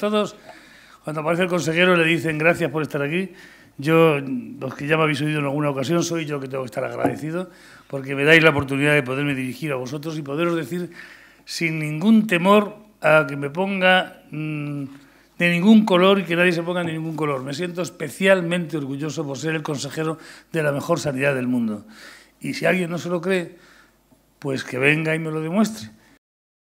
todos, cuando aparece el consejero, le dicen gracias por estar aquí. Yo, los que ya me habéis oído en alguna ocasión, soy yo que tengo que estar agradecido porque me dais la oportunidad de poderme dirigir a vosotros y poderos decir sin ningún temor a que me ponga mm, de ningún color y que nadie se ponga de ningún color. Me siento especialmente orgulloso por ser el consejero de la mejor sanidad del mundo. Y si alguien no se lo cree, pues que venga y me lo demuestre.